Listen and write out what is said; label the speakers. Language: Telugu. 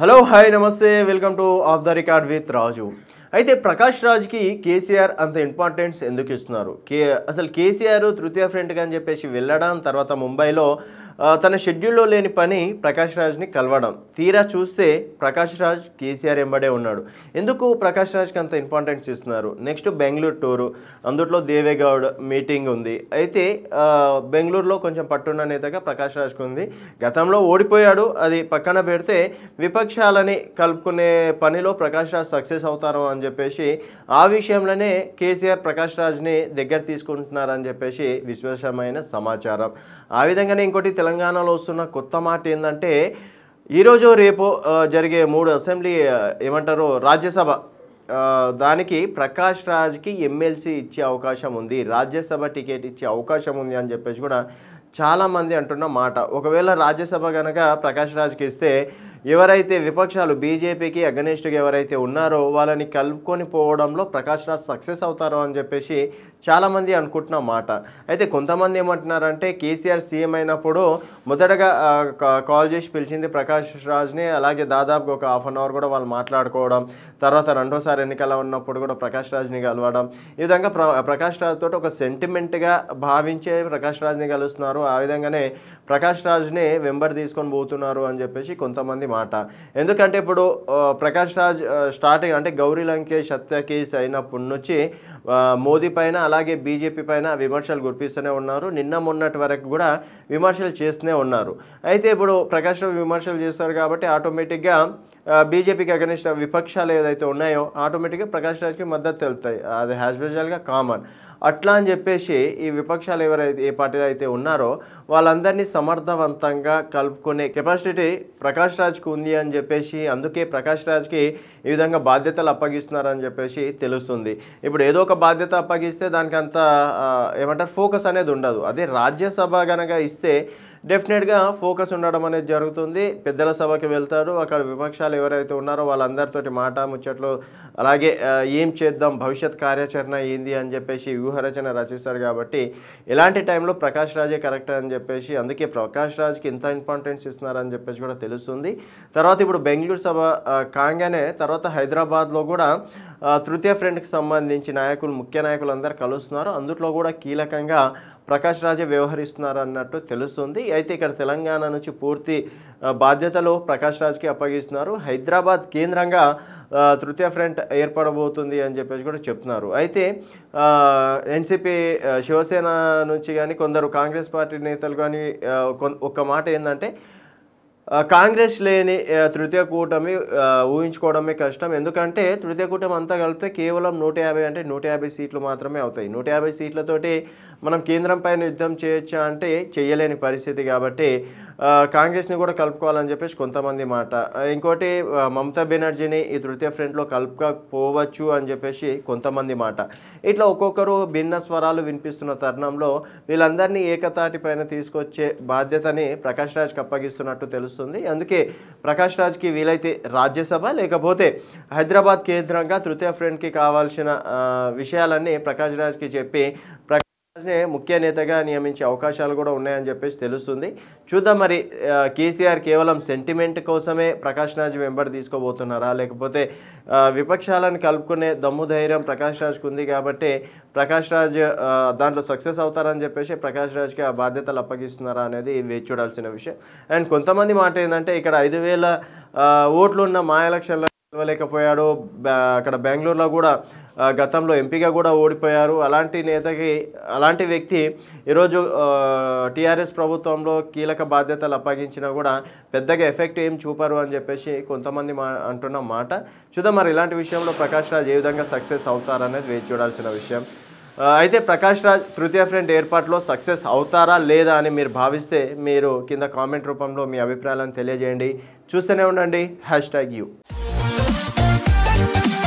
Speaker 1: హలో హాయ్ నమస్తే welcome to off the record with Raju అయితే ప్రకాష్ రాజ్కి కేసీఆర్ అంత ఇంపార్టెన్స్ ఎందుకు ఇస్తున్నారు కే అసలు కేసీఆర్ తృతీయ ఫ్రంట్గా అని చెప్పేసి వెళ్ళడం తర్వాత ముంబైలో తన షెడ్యూల్లో లేని పని ప్రకాష్ రాజ్ని కలవడం తీరా చూస్తే ప్రకాష్ రాజ్ కేసీఆర్ ఎంబడే ఉన్నాడు ఎందుకు ప్రకాష్ రాజ్కి అంత ఇంపార్టెన్స్ ఇస్తున్నారు నెక్స్ట్ బెంగళూరు టూరు అందుట్లో దేవేగౌడ్ మీటింగ్ ఉంది అయితే బెంగళూరులో కొంచెం పట్టున్న నేతగా ప్రకాష్ రాజ్కి ఉంది గతంలో ఓడిపోయాడు అది పక్కన పెడితే విపక్షాలని కలుపుకునే పనిలో ప్రకాష్ రాజ్ సక్సెస్ అవుతారు అని చెప్పేసి ఆ విషయంలోనే కేసీఆర్ ప్రకాష్ రాజ్ని దగ్గర తీసుకుంటున్నారని చెప్పేసి విశ్వాసమైన సమాచారం ఆ విధంగానే ఇంకోటి తెలంగాణ తెలంగాణలో వస్తున్న కొత్త మాట ఏంటంటే ఈరోజు రేపు జరిగే మూడు అసెంబ్లీ ఏమంటారు రాజ్యసభ దానికి ప్రకాష్ రాజ్కి ఎమ్మెల్సీ ఇచ్చే అవకాశం ఉంది రాజ్యసభ టికెట్ ఇచ్చే అవకాశం ఉంది అని చెప్పేసి కూడా చాలామంది అంటున్న మాట ఒకవేళ రాజ్యసభ కనుక ప్రకాష్ రాజ్కి ఇస్తే ఎవరైతే విపక్షాలు బీజేపీకి అగనిస్ట్గా ఎవరైతే ఉన్నారో వాళ్ళని కలుపుకొని పోవడంలో ప్రకాష్ రాజ్ సక్సెస్ అవుతారు అని చెప్పేసి చాలామంది అనుకుంటున్న మాట అయితే కొంతమంది ఏమంటున్నారంటే కేసీఆర్ సీఎం అయినప్పుడు మొదటగా కాల్ చేసి పిలిచింది ప్రకాష్ రాజ్ని అలాగే దాదాపుగా ఒక హాఫ్ అన్ అవర్ కూడా వాళ్ళు మాట్లాడుకోవడం తర్వాత రెండోసారి ఎన్నికల ఉన్నప్పుడు కూడా ప్రకాష్ రాజ్ని కలవడం ఈ విధంగా ప్రకాష్ రాజ్ తోటి ఒక సెంటిమెంట్గా భావించే ప్రకాష్ రాజ్ని కలుస్తున్నారు ఆ విధంగానే ప్రకాష్ రాజ్ని వెంబడి తీసుకొని పోతున్నారు అని చెప్పేసి కొంతమంది మాట ఎందుకంటే ఇప్పుడు ప్రకాష్ రాజ్ స్టార్టింగ్ అంటే గౌరీ లంకేష్ హత్య కేసు అయినప్పటి నుంచి మోదీ పైన అలాగే బీజేపీ పైన విమర్శలు గుర్పిస్తూనే ఉన్నారు నిన్న మొన్నటి వరకు కూడా విమర్శలు చేస్తూనే ఉన్నారు అయితే ఇప్పుడు ప్రకాష్ రాజ్ విమర్శలు చేస్తారు కాబట్టి ఆటోమేటిక్గా బీజేపీకి అగనిస్ట్ విపక్షాలు ఏదైతే ఉన్నాయో ఆటోమేటిక్గా ప్రకాష్ రాజ్కి మద్దతు తెలుపుతాయి అది హ్యాజ్ యూజువల్గా కామన్ అట్లా అని చెప్పేసి ఈ విపక్షాలు ఎవరైతే ఏ పార్టీలు అయితే ఉన్నారో వాళ్ళందరినీ సమర్థవంతంగా కలుపుకునే కెపాసిటీ ప్రకాష్ రాజ్ రాజ్కు ఉంది అని చెప్పేసి అందుకే ప్రకాష్ రాజ్కి ఈ విధంగా బాధ్యతలు అప్పగిస్తున్నారని చెప్పేసి తెలుస్తుంది ఇప్పుడు ఏదో ఒక బాధ్యత అప్పగిస్తే దానికి అంత ఏమంటారు ఫోకస్ అనేది ఉండదు అదే రాజ్యసభ కనుక ఇస్తే డెఫినెట్గా ఫోకస్ ఉండడం అనేది జరుగుతుంది పెద్దల సభకి వెళ్తారు అక్కడ విపక్షాలు ఎవరైతే ఉన్నారో వాళ్ళందరితోటి మాట ముచ్చట్లు అలాగే ఏం చేద్దాం భవిష్యత్ కార్యాచరణ ఏంది అని చెప్పేసి వ్యూహరచన రచిస్తారు కాబట్టి ఇలాంటి టైంలో ప్రకాష్ రాజే కరెక్ట్ అని చెప్పేసి అందుకే ప్రకాష్ రాజ్కి ఇంత ఇంపార్టెన్స్ ఇస్తున్నారని చెప్పేసి కూడా తెలుస్తుంది తర్వాత ఇప్పుడు బెంగళూరు సభ కాగానే తర్వాత హైదరాబాద్లో కూడా తృతీయ ఫ్రంట్కి సంబంధించి నాయకులు ముఖ్య నాయకులు అందరు కలుస్తున్నారు అందులో కూడా కీలకంగా ప్రకాష్ రాజే వ్యవహరిస్తున్నారు అన్నట్టు తెలుస్తుంది అయితే ఇక్కడ తెలంగాణ నుంచి పూర్తి బాధ్యతలు ప్రకాష్ రాజ్కి అప్పగిస్తున్నారు హైదరాబాద్ కేంద్రంగా తృతీయ ఫ్రంట్ ఏర్పడబోతుంది అని చెప్పేసి కూడా చెప్తున్నారు అయితే ఎన్సిపి శివసేన నుంచి కానీ కొందరు కాంగ్రెస్ పార్టీ నేతలు కానీ ఒక మాట ఏంటంటే కాంగ్రెస్ లేని తృతీయ కూటమి ఊహించుకోవడమే కష్టం ఎందుకంటే తృతీయ కూటమి అంతా కలిపితే కేవలం నూట యాభై అంటే నూట యాభై సీట్లు మాత్రమే అవుతాయి నూట యాభై సీట్లతోటి మనం కేంద్రం పైన యుద్ధం చేయొచ్చా అంటే చేయలేని పరిస్థితి కాబట్టి కాంగ్రెస్ని కూడా కలుపుకోవాలని చెప్పేసి కొంతమంది మాట ఇంకోటి మమతా బెనర్జీని ఈ తృతీయ ఫ్రంట్లో కలుపుకపోవచ్చు అని చెప్పేసి కొంతమంది మాట ఇట్లా ఒక్కొక్కరు భిన్న స్వరాలు వినిపిస్తున్న తరుణంలో వీళ్ళందరినీ ఏకతాటి పైన తీసుకొచ్చే బాధ్యతని ప్రకాష్ రాజ్కి అప్పగిస్తున్నట్టు తెలుస్తుంది తెలుస్తుంది అందుకే ప్రకాష్ రాజ్కి వీలైతే రాజ్యసభ లేకపోతే హైదరాబాద్ కేంద్రంగా తృతీయ ఫ్రంట్కి కావాల్సిన విషయాలన్నీ ప్రకాష్ రాజ్కి చెప్పి ముఖ్య నేతగా నియమించే అవకాశాలు కూడా ఉన్నాయని చెప్పేసి తెలుస్తుంది చూద్దాం మరి కేసీఆర్ కేవలం సెంటిమెంట్ కోసమే ప్రకాష్ రాజ్ వెంబడి తీసుకోబోతున్నారా లేకపోతే విపక్షాలను కలుపుకునే దమ్ము ధైర్యం ప్రకాష్ రాజ్కి ఉంది కాబట్టి ప్రకాష్ రాజ్ దాంట్లో సక్సెస్ అవుతారని చెప్పేసి ప్రకాష్ రాజ్కి ఆ బాధ్యతలు అప్పగిస్తున్నారా అనేది వేచి చూడాల్సిన విషయం అండ్ కొంతమంది మాట ఏంటంటే ఇక్కడ ఐదు వేల ఓట్లు ఉన్న మా గెలవలేకపోయాడు అక్కడ బెంగళూరులో కూడా గతంలో ఎంపీగా కూడా ఓడిపోయారు అలాంటి నేతకి అలాంటి వ్యక్తి ఈరోజు టీఆర్ఎస్ ప్రభుత్వంలో కీలక బాధ్యతలు అప్పగించినా కూడా పెద్దగా ఎఫెక్ట్ ఏం చూపరు అని చెప్పేసి కొంతమంది మా అంటున్న మాట చూద్దాం మరి ఇలాంటి విషయంలో ప్రకాష్ రాజ్ ఏ విధంగా సక్సెస్ అవుతారనేది వేచి చూడాల్సిన విషయం అయితే ప్రకాష్ రాజ్ తృతీయ ఫ్రంట్ ఏర్పాటులో సక్సెస్ అవుతారా లేదా అని మీరు భావిస్తే మీరు కింద కామెంట్ రూపంలో మీ అభిప్రాయాలను తెలియజేయండి చూస్తూనే ఉండండి hashtag you Thank you.